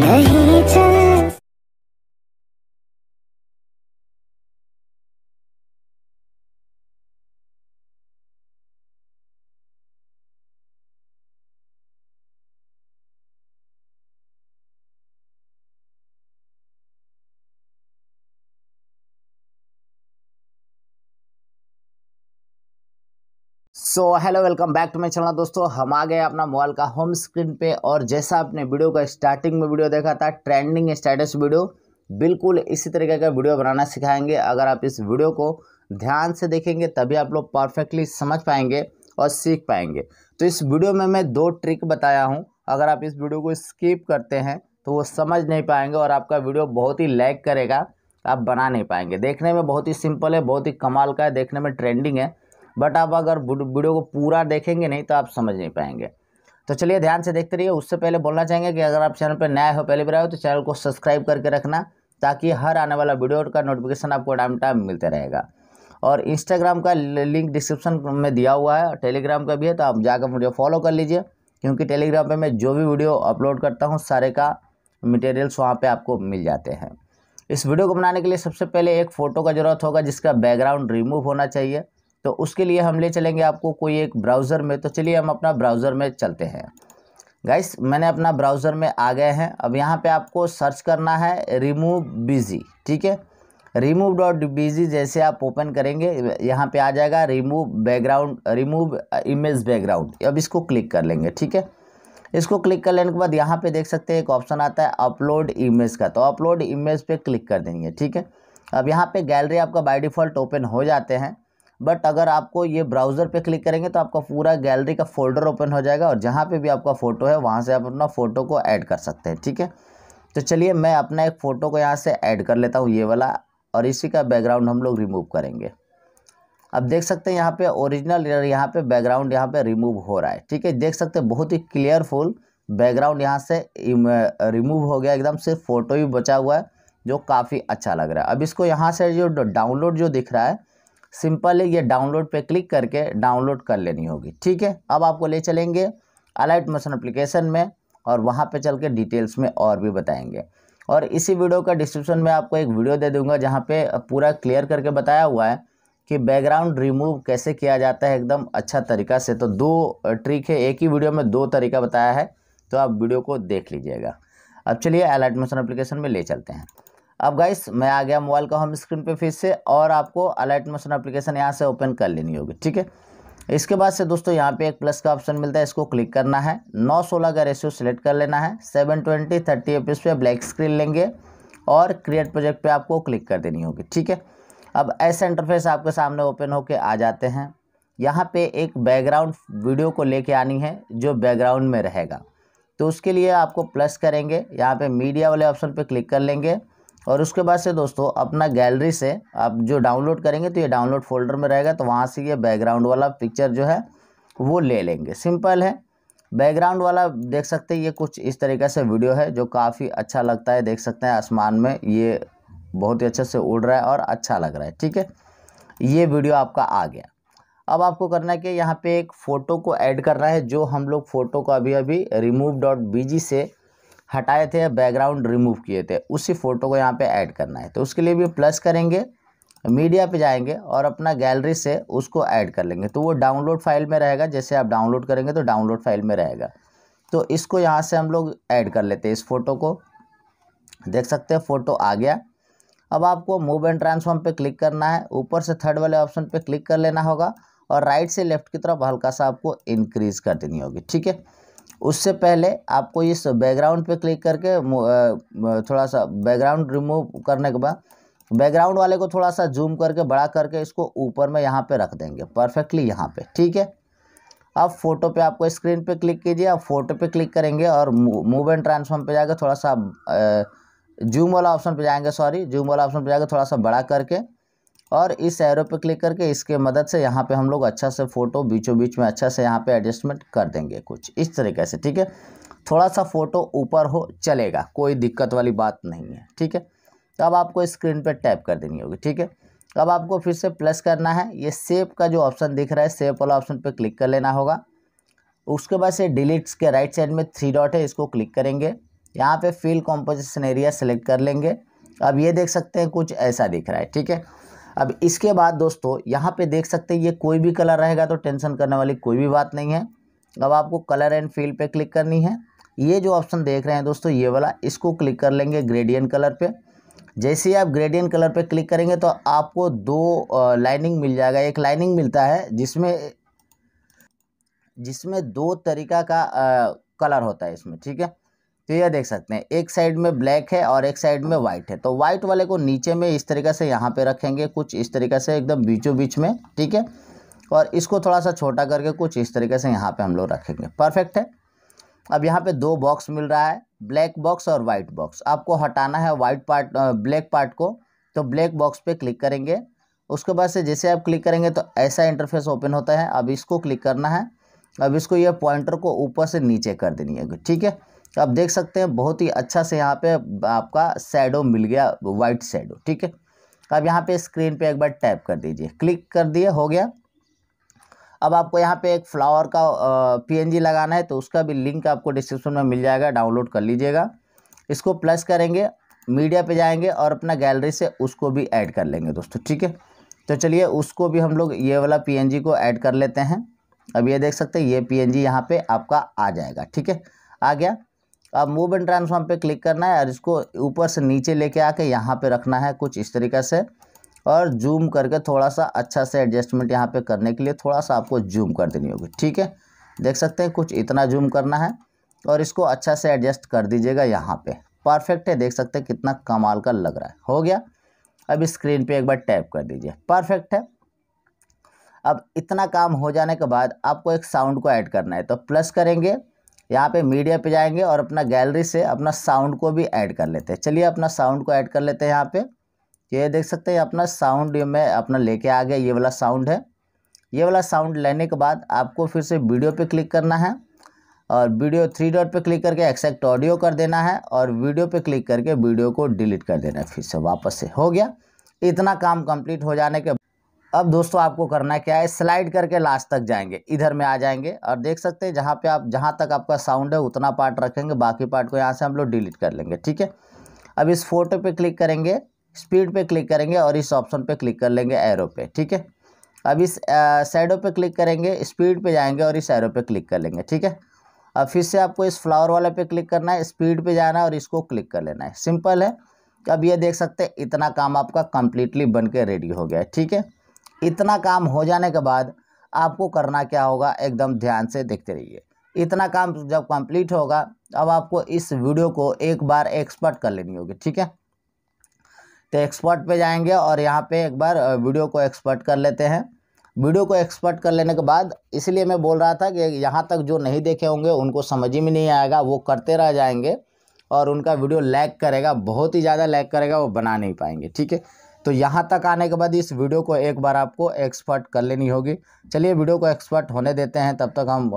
Sunday. So hello welcome back to my channel दोस्तों हम आ गए अपना मोबाइल का होम स्क्रीन पे और जैसा आपने वीडियो का स्टार्टिंग में वीडियो देखा था ट्रेंडिंग स्टेटस वीडियो बिल्कुल इसी तरीके का वीडियो बनाना सिखाएंगे अगर आप इस वीडियो को ध्यान से देखेंगे तभी आप लोग परफेक्टली समझ पाएंगे और सीख पाएंगे तो इस वीडियो में मैं दो ट्रिक बताया हूँ अगर आप इस वीडियो को स्किप करते हैं तो वो समझ नहीं पाएंगे और आपका वीडियो बहुत ही लैक करेगा आप बना नहीं पाएंगे देखने में बहुत ही सिंपल है बहुत ही कमाल का है देखने में ट्रेंडिंग है बट आप अगर वीडियो को पूरा देखेंगे नहीं तो आप समझ नहीं पाएंगे तो चलिए ध्यान से देखते रहिए उससे पहले बोलना चाहेंगे कि अगर आप चैनल पर नया हो पहले बार हो तो चैनल को सब्सक्राइब करके रखना ताकि हर आने वाला वीडियो का नोटिफिकेशन आपको टाइम टाइम मिलते रहेगा और इंस्टाग्राम का लिंक डिस्क्रिप्शन में दिया हुआ है टेलीग्राम का भी है तो आप जाकर मुझे फॉलो कर लीजिए क्योंकि टेलीग्राम पे मैं जो भी वीडियो अपलोड करता हूँ सारे का मटेरियल्स वहाँ पे आपको मिल जाते हैं इस वीडियो को बनाने के लिए सबसे पहले एक फ़ोटो का ज़रूरत होगा जिसका बैकग्राउंड रिमूव होना चाहिए तो उसके लिए हम ले चलेंगे आपको कोई एक ब्राउज़र में तो चलिए हम अपना ब्राउज़र में चलते हैं गाइस मैंने अपना ब्राउज़र में आ गए हैं अब यहाँ पे आपको सर्च करना है रिमूव बिजी ठीक है रिमूव डॉट बिजी जैसे आप ओपन करेंगे यहाँ पे आ जाएगा remove background remove image background अब इसको क्लिक कर लेंगे ठीक है इसको क्लिक कर लेने के बाद यहाँ पे देख सकते हैं एक ऑप्शन आता है अपलोड इमेज का तो अपलोड इमेज पे क्लिक कर देंगे ठीक है अब यहाँ पे गैलरी आपका बाय डिफ़ॉल्ट ओपन हो जाते हैं बट अगर आपको ये ब्राउज़र पे क्लिक करेंगे तो आपका पूरा गैलरी का फोल्डर ओपन हो जाएगा और जहाँ पे भी आपका फ़ोटो है वहाँ से आप अपना फ़ोटो को ऐड कर सकते हैं ठीक है तो चलिए मैं अपना एक फ़ोटो को यहाँ से ऐड कर लेता हूँ ये वाला और इसी का बैकग्राउंड हम लोग रिमूव करेंगे अब देख सकते हैं यहाँ पर ओरिजिनल यहाँ पर बैकग्राउंड यहाँ पर रिमूव हो रहा है ठीक है देख सकते हैं बहुत ही क्लियरफुल बैकग्राउंड यहाँ से रिमूव हो गया एकदम सिर्फ फ़ोटो ही बचा हुआ है जो काफ़ी अच्छा लग रहा है अब इसको यहाँ से जो डाउनलोड जो दिख रहा है सिंपल है ये डाउनलोड पे क्लिक करके डाउनलोड कर लेनी होगी ठीक है अब आपको ले चलेंगे अलाइट मोशन अप्लीकेशन में और वहाँ पे चल के डिटेल्स में और भी बताएंगे और इसी वीडियो का डिस्क्रिप्शन में आपको एक वीडियो दे दूंगा जहाँ पे पूरा क्लियर करके बताया हुआ है कि बैकग्राउंड रिमूव कैसे किया जाता है एकदम अच्छा तरीका से तो दो ट्रिक है एक ही वीडियो में दो तरीका बताया है तो आप वीडियो को देख लीजिएगा अब चलिए अलाइट मोशन अप्लीकेशन में ले चलते हैं अब गाइस मैं आ गया मोबाइल का होम स्क्रीन पे फिर से और आपको अलर्ट मोशन एप्लीकेशन यहाँ से ओपन कर लेनी होगी ठीक है इसके बाद से दोस्तों यहाँ पे एक प्लस का ऑप्शन मिलता है इसको क्लिक करना है नौ सोलह का रेशियो सिलेक्ट कर लेना है सेवन ट्वेंटी थर्टी एफ पे ब्लैक स्क्रीन लेंगे और क्रिएट प्रोजेक्ट पे आपको क्लिक कर देनी होगी ठीक है अब ऐसे इंटरफेस आपके सामने ओपन होके आ जाते हैं यहाँ पे एक बैकग्राउंड वीडियो को लेके आनी है जो बैकग्राउंड में रहेगा तो उसके लिए आपको प्लस करेंगे यहाँ पर मीडिया वाले ऑप्शन पर क्लिक कर लेंगे और उसके बाद से दोस्तों अपना गैलरी से आप जो डाउनलोड करेंगे तो ये डाउनलोड फोल्डर में रहेगा तो वहाँ से ये बैकग्राउंड वाला पिक्चर जो है वो ले लेंगे सिंपल है बैकग्राउंड वाला देख सकते हैं ये कुछ इस तरीके से वीडियो है जो काफ़ी अच्छा लगता है देख सकते हैं आसमान में ये बहुत ही अच्छे से उड़ रहा है और अच्छा लग रहा है ठीक है ये वीडियो आपका आ गया अब आपको करना है कि यहाँ पे एक फ़ोटो को ऐड करना है जो हम लोग फ़ोटो को अभी अभी रिमूव डॉट बी से हटाए थे बैकग्राउंड रिमूव किए थे उसी फ़ोटो को यहाँ पे ऐड करना है तो उसके लिए भी प्लस करेंगे मीडिया पे जाएंगे और अपना गैलरी से उसको ऐड कर लेंगे तो वो डाउनलोड फाइल में रहेगा जैसे आप डाउनलोड करेंगे तो डाउनलोड फाइल में रहेगा तो इसको यहाँ से हम लोग ऐड कर लेते हैं इस फ़ोटो को देख सकते हैं फ़ोटो आ गया अब आपको मूव एंड ट्रांसफॉर्म पर क्लिक करना है ऊपर से थर्ड वाले ऑप्शन पर क्लिक कर लेना होगा और राइट से लेफ्ट की तरफ हल्का सा आपको इंक्रीज़ कर देनी होगी ठीक है उससे पहले आपको इस बैकग्राउंड पे क्लिक करके थोड़ा सा बैकग्राउंड रिमूव करने के बाद बैकग्राउंड वाले को थोड़ा सा जूम करके बड़ा करके इसको ऊपर में यहाँ पे रख देंगे परफेक्टली यहाँ पे ठीक है अब फोटो पे आपको स्क्रीन पे क्लिक कीजिए आप फोटो पे क्लिक करेंगे और मूव एंड ट्रांसफॉर्म पर जाकर थोड़ा सा जूम वाला ऑप्शन पर जाएंगे सॉरी जूम वाला ऑप्शन पर जाकर थोड़ा सा बड़ा करके और इस एरो पे क्लिक करके इसके मदद से यहाँ पे हम लोग अच्छा से फ़ोटो बीचों बीच में अच्छा से यहाँ पे एडजस्टमेंट कर देंगे कुछ इस तरीके से ठीक है थोड़ा सा फ़ोटो ऊपर हो चलेगा कोई दिक्कत वाली बात नहीं है ठीक है तो अब आपको स्क्रीन पर टैप कर देनी होगी ठीक है अब आपको फिर से प्लस करना है ये सेप का जो ऑप्शन दिख रहा है सेप वाला ऑप्शन पर क्लिक कर लेना होगा उसके बाद से डिलीट्स के राइट साइड में थ्री डॉट है इसको क्लिक करेंगे यहाँ पे फील कॉम्पोजिशन एरिया सेलेक्ट कर लेंगे अब ये देख सकते हैं कुछ ऐसा दिख रहा है ठीक है अब इसके बाद दोस्तों यहाँ पे देख सकते हैं ये कोई भी कलर रहेगा तो टेंशन करने वाली कोई भी बात नहीं है अब आपको कलर एंड फील पे क्लिक करनी है ये जो ऑप्शन देख रहे हैं दोस्तों ये वाला इसको क्लिक कर लेंगे ग्रेडियन कलर पे जैसे ही आप ग्रेडियन कलर पे क्लिक करेंगे तो आपको दो लाइनिंग मिल जाएगा एक लाइनिंग मिलता है जिसमें जिसमें दो तरीका का आ, कलर होता है इसमें ठीक है तो ये देख सकते हैं एक साइड में ब्लैक है और एक साइड में वाइट है तो वाइट वाले को नीचे में इस तरीके से यहाँ पे रखेंगे कुछ इस तरीके से एकदम बीचों बीच में ठीक है और इसको थोड़ा सा छोटा करके कुछ इस तरीके से यहाँ पे हम लोग रखेंगे परफेक्ट है अब यहाँ पे दो बॉक्स मिल रहा है ब्लैक बॉक्स और वाइट बॉक्स आपको हटाना है वाइट पार्ट ब्लैक पार्ट को तो ब्लैक बॉक्स पर क्लिक करेंगे उसके बाद से जैसे आप क्लिक करेंगे तो ऐसा इंटरफेस ओपन होता है अब इसको क्लिक करना है अब इसको यह पॉइंटर को ऊपर से नीचे कर देनी है ठीक है तो आप देख सकते हैं बहुत ही अच्छा से यहाँ पे आपका सैडो मिल गया वाइट सैडो ठीक है अब तो यहाँ पे स्क्रीन पे एक बार टैप कर दीजिए क्लिक कर दिए हो गया अब आपको यहाँ पे एक फ्लावर का पीएनजी लगाना है तो उसका भी लिंक आपको डिस्क्रिप्शन में मिल जाएगा डाउनलोड कर लीजिएगा इसको प्लस करेंगे मीडिया पे जाएंगे और अपना गैलरी से उसको भी ऐड कर लेंगे दोस्तों ठीक है तो चलिए उसको भी हम लोग ये वाला पी को ऐड कर लेते हैं अब ये देख सकते हैं ये पी यहाँ आपका आ जाएगा ठीक है आ गया अब मूव एंड ट्रांसफॉर्म पे क्लिक करना है और इसको ऊपर से नीचे लेके आके यहाँ पे रखना है कुछ इस तरीके से और जूम करके थोड़ा सा अच्छा से एडजस्टमेंट यहाँ पे करने के लिए थोड़ा सा आपको जूम कर देनी होगी ठीक है देख सकते हैं कुछ इतना जूम करना है और इसको अच्छा से एडजस्ट कर दीजिएगा यहाँ पर परफेक्ट है देख सकते हैं कितना कमाल का लग रहा है हो गया अब स्क्रीन पर एक बार टैप कर दीजिए परफेक्ट है अब इतना काम हो जाने के बाद आपको एक साउंड को ऐड करना है तो प्लस करेंगे यहाँ पे मीडिया पे जाएंगे और अपना गैलरी से अपना साउंड को भी ऐड कर लेते हैं चलिए अपना साउंड को ऐड कर लेते हैं यहाँ पे ये देख सकते हैं अपना साउंड में अपना लेके आ गया ये वाला साउंड है ये वाला साउंड लेने के बाद आपको फिर से वीडियो पे क्लिक करना है और वीडियो थ्री डॉट पे क्लिक करके एक्सेक्ट ऑडियो कर देना है और वीडियो पे क्लिक करके वीडियो को डिलीट कर देना है फिर से वापस से हो गया इतना काम कंप्लीट हो जाने के अब दोस्तों आपको करना क्या है स्लाइड करके लास्ट तक जाएंगे इधर में आ जाएंगे और देख सकते हैं जहाँ पे आप जहाँ तक आपका साउंड है उतना पार्ट रखेंगे बाकी पार्ट को यहाँ से हम लोग डिलीट कर लेंगे ठीक है अब इस फोटो पे क्लिक करेंगे स्पीड पे क्लिक करेंगे और इस ऑप्शन पे क्लिक कर लेंगे एरो पे ठीक है अब इस साइडो पे क्लिक करेंगे स्पीड पे जाएंगे और इस एरो पे क्लिक कर लेंगे ठीक है अब फिर से आपको इस फ्लावर वाले पे क्लिक करना है स्पीड पे जाना है और इसको क्लिक कर लेना है सिंपल है अब ये देख सकते हैं इतना काम आपका कंप्लीटली बन के रेडी हो गया है ठीक है इतना काम हो जाने के बाद आपको करना क्या होगा एकदम ध्यान से देखते रहिए इतना काम जब कंप्लीट होगा अब आपको इस वीडियो को एक बार एक्सपर्ट कर लेनी होगी ठीक है तो एक्सपर्ट पे जाएंगे और यहाँ पे एक बार वीडियो को एक्सपर्ट कर लेते हैं वीडियो को एक्सपर्ट कर लेने के बाद इसलिए मैं बोल रहा था कि यहाँ तक जो नहीं देखे होंगे उनको समझ ही में नहीं आएगा वो करते रह जाएंगे और उनका वीडियो लैग करेगा बहुत ही ज़्यादा लैग करेगा वो बना नहीं पाएंगे ठीक है तो यहाँ तक आने के बाद इस वीडियो को एक बार आपको एक्सपर्ट कर लेनी होगी चलिए वीडियो को एक्सपर्ट होने देते हैं तब तक हम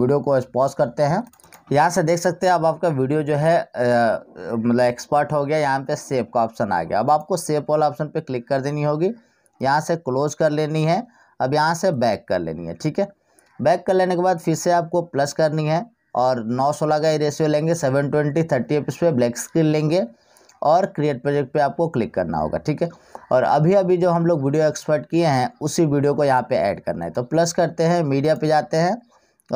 वीडियो को पॉज करते हैं यहाँ से देख सकते हैं अब आपका वीडियो जो है मतलब एक्सपर्ट हो गया यहाँ पे सेव का ऑप्शन आ गया अब आपको सेव वाला ऑप्शन पे क्लिक कर देनी होगी यहाँ से क्लोज कर लेनी है अब यहाँ से बैक कर लेनी है ठीक है बैक कर लेने के बाद फिर से आपको प्लस करनी है और नौ सोलह का ही रेशियो लेंगे सेवन ट्वेंटी थर्टी एफ पे ब्लैक स्क्रीन लेंगे और क्रिएट प्रोजेक्ट पे आपको क्लिक करना होगा ठीक है और अभी अभी जो हम लोग वीडियो एक्सपर्ट किए हैं उसी वीडियो को यहाँ पे ऐड करना है तो प्लस करते हैं मीडिया पे जाते हैं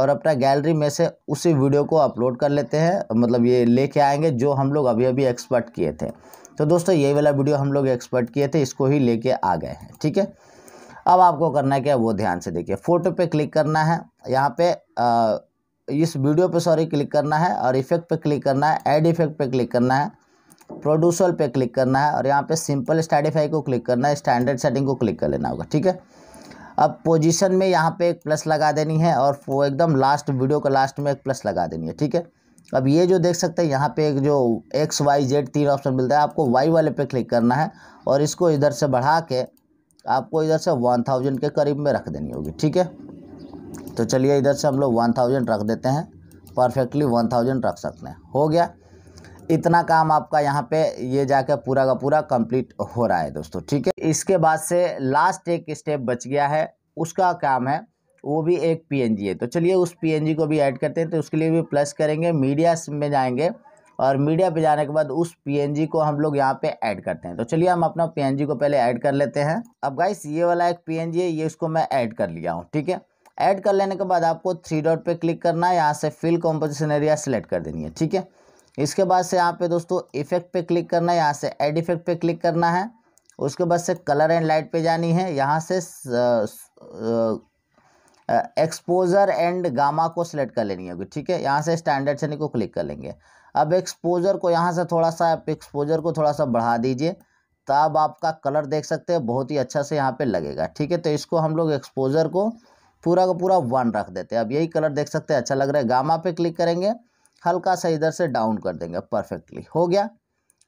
और अपना गैलरी में से उसी वीडियो को अपलोड कर लेते हैं मतलब ये लेके आएंगे जो हम लोग अभी अभी एक्सपर्ट किए थे तो दोस्तों ये वाला वीडियो हम लोग एक्सपर्ट किए थे इसको ही लेके आ गए हैं ठीक है अब आपको करना है क्या वो ध्यान से देखिए फ़ोटो पे क्लिक करना है यहाँ पे आ, इस वीडियो पे सॉरी क्लिक करना है और इफेक्ट पे क्लिक करना है ऐड इफेक्ट पे क्लिक करना है प्रोड्यूसर पे क्लिक करना है और यहाँ पे सिंपल स्टार्टिफाई को क्लिक करना है स्टैंडर्ड सेटिंग को क्लिक कर लेना होगा ठीक है अब पोजीशन में यहाँ पे एक प्लस लगा देनी है और वो एकदम लास्ट वीडियो का लास्ट में एक प्लस लगा देनी है ठीक है अब ये जो देख सकते हैं यहाँ पे एक जो एक्स वाई जेड तीन ऑप्शन मिलता है आपको वाई वाले पे क्लिक करना है और इसको इधर से बढ़ा के आपको इधर से वन थाउजेंड के करीब में रख देनी होगी ठीक है तो चलिए इधर से हम लोग वन थाउजेंड रख देते हैं परफेक्टली वन थाउजेंड रख सकते हैं हो गया इतना काम आपका यहाँ पे ये जाकर पूरा का पूरा कंप्लीट हो रहा है दोस्तों ठीक है इसके बाद से लास्ट एक स्टेप बच गया है उसका काम है वो भी एक पीएनजी है तो चलिए उस पीएनजी को भी ऐड करते हैं तो उसके लिए भी प्लस करेंगे मीडिया में जाएंगे और मीडिया पे जाने के बाद उस पीएनजी को हम लोग यहाँ पे ऐड करते हैं तो चलिए हम अपना पीएनजी को पहले ऐड कर लेते हैं अब गाइस ये वाला एक पीएनजी है ये इसको मैं ऐड कर लिया हूँ ठीक है ऐड कर लेने के बाद आपको थ्री डॉट पर क्लिक करना है यहाँ से फिल कॉम्पोजिशन एरिया सेलेक्ट कर देनी है ठीक है इसके बाद से यहाँ पे दोस्तों इफेक्ट पे क्लिक करना है यहाँ से एड इफेक्ट पे क्लिक करना है उसके बाद से कलर एंड लाइट पे जानी है यहाँ से एक्सपोजर एंड गामा को सिलेक्ट कर लेनी होगी ठीक है यहाँ से स्टैंडर्ड सनी को क्लिक कर लेंगे अब एक्सपोजर को यहाँ से थोड़ा सा आप एक्सपोजर को थोड़ा सा बढ़ा दीजिए तब आपका कलर देख सकते हैं बहुत ही अच्छा से यहाँ पे लगेगा ठीक है तो इसको हम लोग एक्सपोजर को पूरा का पूरा वन रख देते हैं अब यही कलर देख सकते हैं अच्छा लग रहा है गामा पे क्लिक करेंगे हल्का सा इधर से डाउन कर देंगे परफेक्टली हो गया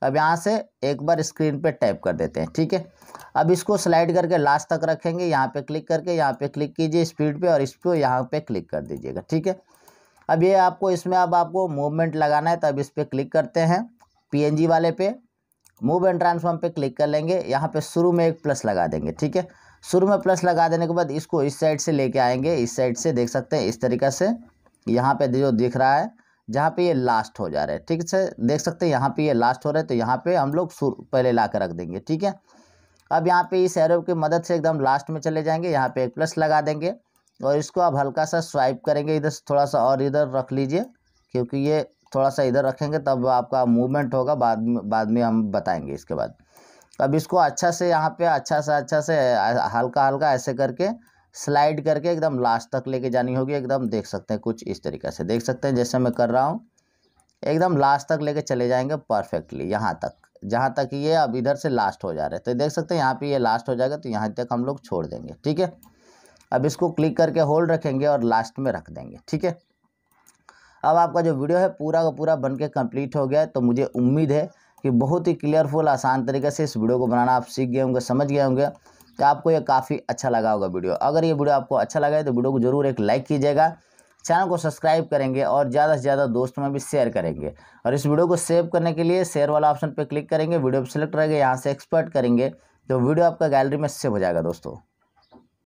अब यहाँ से एक बार स्क्रीन पे टाइप कर देते हैं ठीक है अब इसको स्लाइड करके लास्ट तक रखेंगे यहाँ पे क्लिक करके यहाँ पे क्लिक कीजिए स्पीड पे और इसको यहाँ पे क्लिक कर दीजिएगा ठीक है अब ये आपको इसमें अब आपको मूवमेंट लगाना है तब इस पर क्लिक करते हैं पी वाले पे मूव एंड ट्रांसफॉर्म पे क्लिक कर लेंगे यहाँ पे शुरू में एक प्लस लगा देंगे ठीक है शुरू में प्लस लगा देने के बाद इसको इस साइड से लेके आएंगे इस साइड से देख सकते हैं इस तरीका से यहाँ पे जो दिख रहा है जहाँ पे ये लास्ट हो जा रहा है ठीक से देख सकते हैं यहाँ पे ये लास्ट हो रहा है तो यहाँ पे हम लोग पहले ला कर रख देंगे ठीक है अब यहाँ पे इस एरो की मदद से एकदम लास्ट में चले जाएंगे यहाँ पे एक प्लस लगा देंगे और इसको आप हल्का सा स्वाइप करेंगे इधर थोड़ा सा और इधर रख लीजिए क्योंकि ये थोड़ा सा इधर रखेंगे तब आपका मूवमेंट होगा बाद में बाद में हम बताएंगे इसके बाद अब इसको अच्छा से यहाँ पे अच्छा सा अच्छा से हल्का हल्का ऐसे करके स्लाइड करके एकदम लास्ट तक लेके जानी होगी एकदम देख सकते हैं कुछ इस तरीके से देख सकते हैं जैसे मैं कर रहा हूँ एकदम लास्ट तक लेके चले जाएंगे परफेक्टली यहाँ तक जहाँ तक ये अब इधर से लास्ट हो जा रहे हैं तो देख सकते हैं यहाँ पे ये लास्ट हो जाएगा तो यहाँ तक हम लोग छोड़ देंगे ठीक है अब इसको क्लिक करके होल्ड रखेंगे और लास्ट में रख देंगे ठीक है अब आपका जो वीडियो है पूरा का पूरा बन के कम्प्लीट हो गया है तो मुझे उम्मीद है कि बहुत ही क्लियरफुल आसान तरीके से इस वीडियो को बनाना आप सीख गए होंगे समझ गए होंगे तो आपको यह काफ़ी अच्छा लगा होगा वीडियो अगर ये वीडियो आपको अच्छा लगा है तो वीडियो को जरूर एक लाइक कीजिएगा चैनल को सब्सक्राइब करेंगे और ज़्यादा से ज़्यादा दोस्तों में भी शेयर करेंगे और इस वीडियो को सेव करने के लिए शेयर वाला ऑप्शन पर क्लिक करेंगे वीडियो पर सेलेक्ट रहेगा यहाँ से एक्सपर्ट करेंगे तो वीडियो आपका गैलरी में सेव हो जाएगा दोस्तों